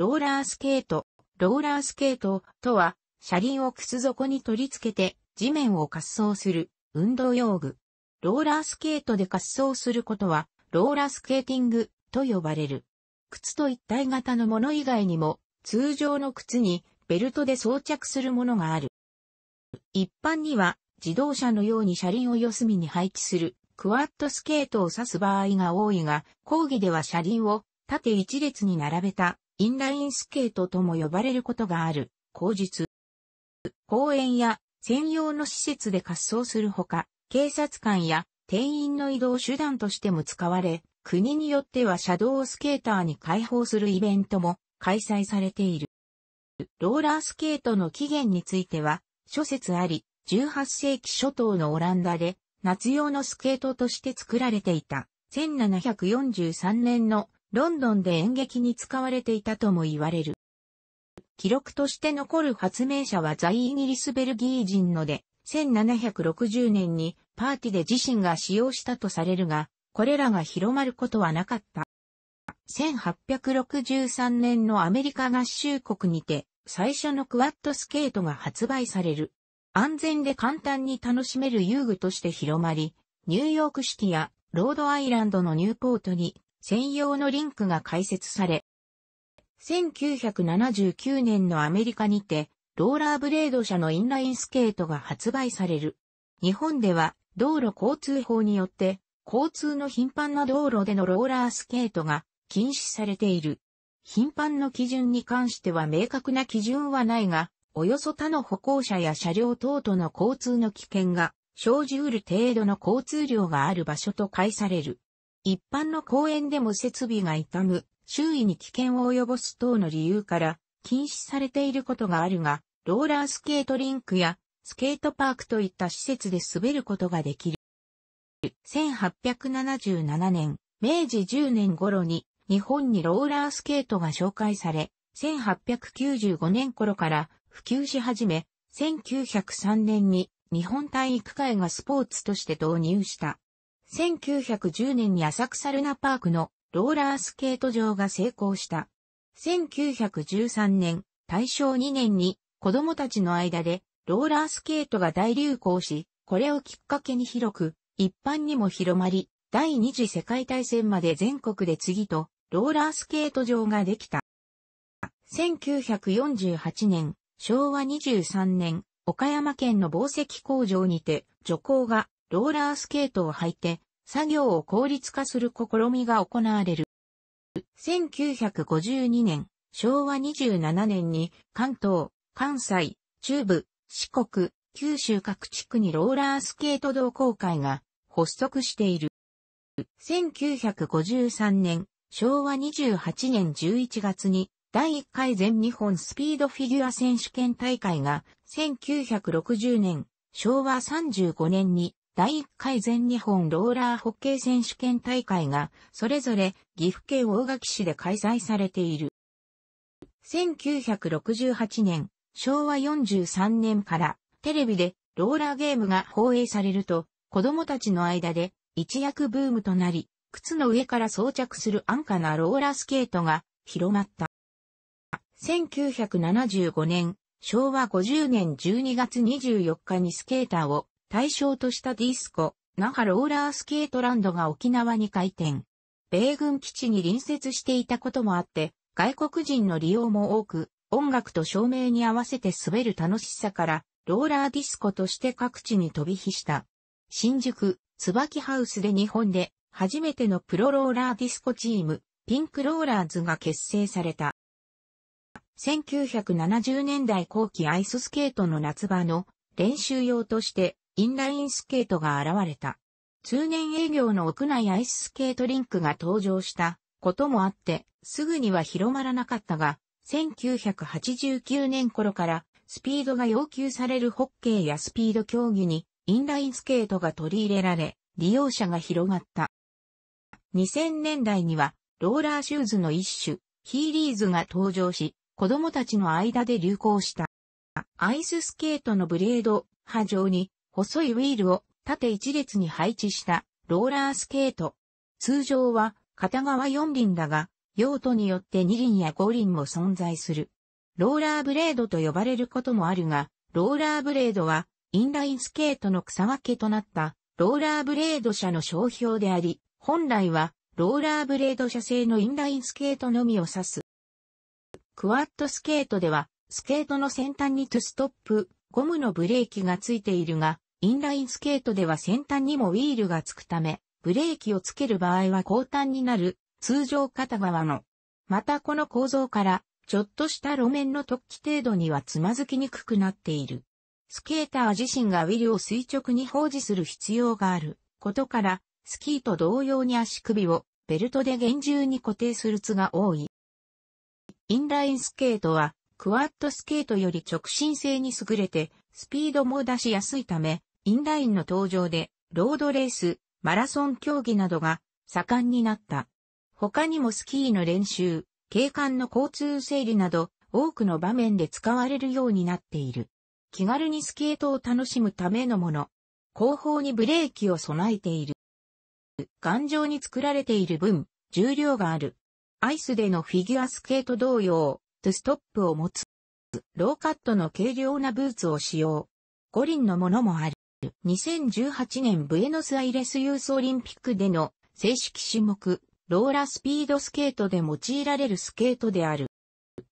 ローラースケート、ローラースケートとは、車輪を靴底に取り付けて地面を滑走する運動用具。ローラースケートで滑走することは、ローラースケーティングと呼ばれる。靴と一体型のもの以外にも、通常の靴にベルトで装着するものがある。一般には、自動車のように車輪を四隅に配置するクワッドスケートを指す場合が多いが、講義では車輪を縦一列に並べたインラインスケートとも呼ばれることがある、口実。公園や専用の施設で滑走するほか、警察官や店員の移動手段としても使われ、国によってはシャドウスケーターに開放するイベントも開催されている。ローラースケートの起源については、諸説あり、18世紀初頭のオランダで夏用のスケートとして作られていた1743年のロンドンで演劇に使われていたとも言われる。記録として残る発明者は在イギリスベルギー人ので、1760年にパーティで自身が使用したとされるが、これらが広まることはなかった。1863年のアメリカ合衆国にて、最初のクワッドスケートが発売される。安全で簡単に楽しめる遊具として広まり、ニューヨークシティやロードアイランドのニューポートに専用のリンクが開設され、1979年のアメリカにて、ローラーブレード社のインラインスケートが発売される。日本では、道路交通法によって、交通の頻繁な道路でのローラースケートが禁止されている。頻繁の基準に関しては明確な基準はないが、およそ他の歩行者や車両等との交通の危険が生じうる程度の交通量がある場所と解される。一般の公園でも設備が傷む、周囲に危険を及ぼす等の理由から禁止されていることがあるが、ローラースケートリンクやスケートパークといった施設で滑ることができる。1877年、明治10年頃に日本にローラースケートが紹介され、1895年頃から普及し始め、1903年に日本体育会がスポーツとして導入した。1910年に浅草ルナパークのローラースケート場が成功した。1913年、大正2年に子供たちの間でローラースケートが大流行し、これをきっかけに広く、一般にも広まり、第二次世界大戦まで全国で次と、ローラースケート場ができた。1948年、昭和23年、岡山県の宝石工場にて、女工がローラースケートを履いて、作業を効率化する試みが行われる。1952年、昭和27年に関東、関西、中部、四国、九州各地区にローラースケート同好会が発足している。1953年、昭和28年11月に第1回全日本スピードフィギュア選手権大会が1960年、昭和35年に第1回全日本ローラーホッケー選手権大会が、それぞれ岐阜県大垣市で開催されている。1968年、昭和43年からテレビでローラーゲームが放映されると、子供たちの間で一躍ブームとなり、靴の上から装着する安価なローラースケートが広まった。1975年、昭和50年12月24日にスケーターを対象としたディスコ、那覇ローラースケートランドが沖縄に開店。米軍基地に隣接していたこともあって、外国人の利用も多く、音楽と照明に合わせて滑る楽しさから、ローラーディスコとして各地に飛び火した。新宿、椿ハウスで日本で初めてのプロローラーディスコチーム、ピンクローラーズが結成された。1970年代後期アイススケートの夏場の練習用としてインラインスケートが現れた。通年営業の屋内アイススケートリンクが登場したこともあって、すぐには広まらなかったが、1989年頃からスピードが要求されるホッケーやスピード競技にインラインスケートが取り入れられ、利用者が広がった。2000年代にはローラーシューズの一種、ヒーリーズが登場し、子供たちの間で流行した。アイススケートのブレード、波状に細いウィールを縦一列に配置したローラースケート。通常は片側4輪だが、用途によって2輪や五輪も存在する。ローラーブレードと呼ばれることもあるが、ローラーブレードはインラインスケートの草分けとなったローラーブレード社の商標であり、本来はローラーブレード社製のインラインスケートのみを指す。クワッドスケートでは、スケートの先端にトゥストップ、ゴムのブレーキがついているが、インラインスケートでは先端にもウィールがつくため、ブレーキをつける場合は後端になる、通常片側の。またこの構造から、ちょっとした路面の突起程度にはつまずきにくくなっている。スケーター自身がウィルを垂直に保持する必要があることから、スキーと同様に足首をベルトで厳重に固定する図が多い。インラインスケートは、クワッドスケートより直進性に優れて、スピードも出しやすいため、インラインの登場で、ロードレース、マラソン競技などが盛んになった。他にもスキーの練習、景観の交通整理など、多くの場面で使われるようになっている。気軽にスケートを楽しむためのもの。後方にブレーキを備えている。頑丈に作られている分、重量がある。アイスでのフィギュアスケート同様、トゥストップを持つ。ローカットの軽量なブーツを使用。五輪のものもある。2018年ブエノスアイレスユースオリンピックでの正式種目、ローラスピードスケートで用いられるスケートである。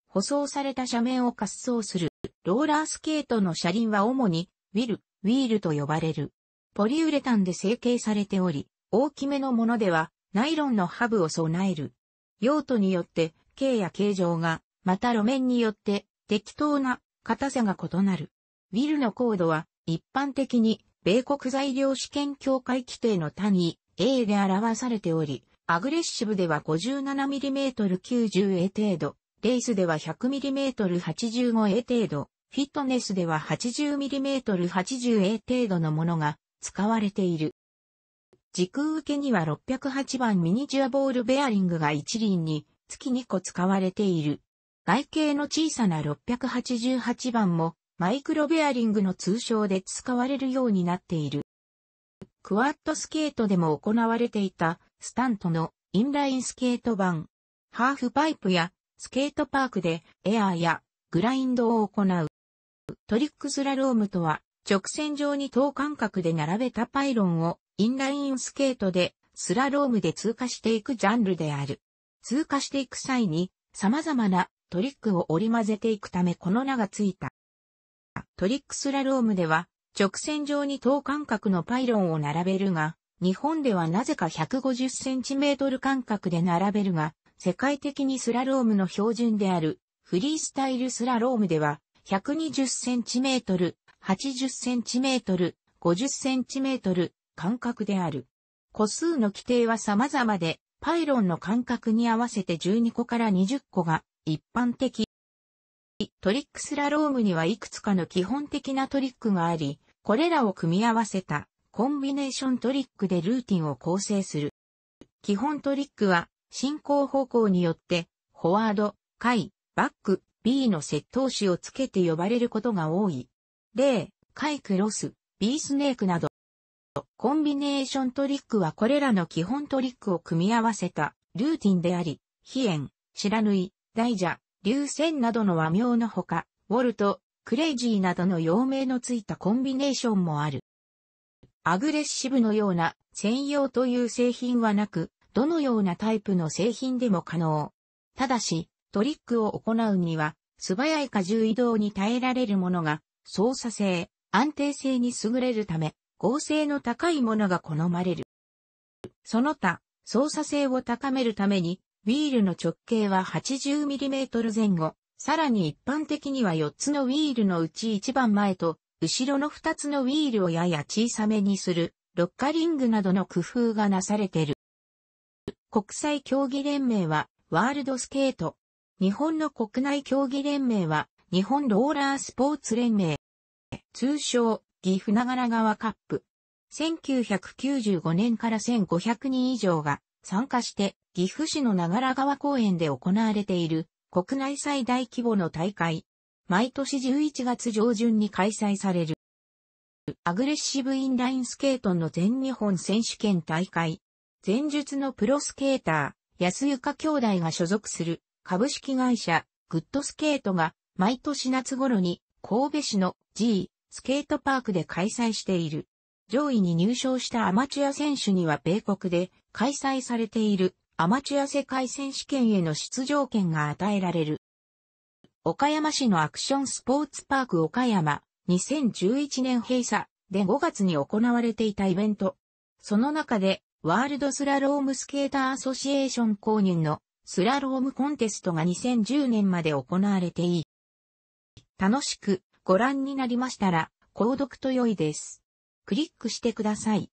舗装された斜面を滑走する、ローラースケートの車輪は主に、ウィル、ウィールと呼ばれる。ポリウレタンで成形されており、大きめのものでは、ナイロンのハブを備える。用途によって、径や形状が、また路面によって、適当な硬さが異なる。ウィルの高度は、一般的に、米国材料試験協会規定の単位 A で表されており、アグレッシブでは 57mm90A 程度、レースでは 100mm85A 程度、フィットネスでは 80mm80A 程度のものが使われている。軸受けには608番ミニチュアボールベアリングが一輪に月2個使われている。外形の小さな688番もマイクロベアリングの通称で使われるようになっている。クワッドスケートでも行われていたスタントのインラインスケート版、ハーフパイプやスケートパークでエアーやグラインドを行う。トリックスラロームとは直線上に等間隔で並べたパイロンをインラインスケートでスラロームで通過していくジャンルである。通過していく際に様々なトリックを織り混ぜていくためこの名がついた。トリックスラロームでは、直線上に等間隔のパイロンを並べるが、日本ではなぜか 150cm 間隔で並べるが、世界的にスラロームの標準であるフリースタイルスラロームでは 120cm、80cm、50cm 間隔である。個数の規定は様々で、パイロンの間隔に合わせて12個から20個が一般的。トリックスラロームにはいくつかの基本的なトリックがあり、これらを組み合わせたコンビネーショントリックでルーティンを構成する。基本トリックは進行方向によってフォワード、回、バック、B の接頭詞をつけて呼ばれることが多い。例、回クロス、B スネークなど。コンビネーショントリックはこれらの基本トリックを組み合わせたルーティンであり、非縁、知らぬい、大蛇、流線などの和名のほか、ウォルト、クレイジーなどの用名のついたコンビネーションもある。アグレッシブのような専用という製品はなく、どのようなタイプの製品でも可能。ただし、トリックを行うには、素早い荷重移動に耐えられるものが、操作性、安定性に優れるため、合成の高いものが好まれる。その他、操作性を高めるために、ウィールの直径は 80mm 前後、さらに一般的には4つのウィールのうち1番前と、後ろの2つのウィールをやや小さめにする、ロッカリングなどの工夫がなされている。国際競技連盟は、ワールドスケート。日本の国内競技連盟は、日本ローラースポーツ連盟。通称、岐阜長良川カップ。1995年から1500人以上が参加して岐阜市の長良川公園で行われている国内最大規模の大会。毎年11月上旬に開催される。アグレッシブインラインスケートの全日本選手権大会。前述のプロスケーター、安床兄弟が所属する株式会社グッドスケートが毎年夏頃に神戸市の G スケートパークで開催している。上位に入賞したアマチュア選手には米国で開催されているアマチュア世界選手権への出場権が与えられる。岡山市のアクションスポーツパーク岡山2011年閉鎖で5月に行われていたイベント。その中でワールドスラロームスケーターアソシエーション公認のスラロームコンテストが2010年まで行われていい。楽しくご覧になりましたら、購読と良いです。クリックしてください。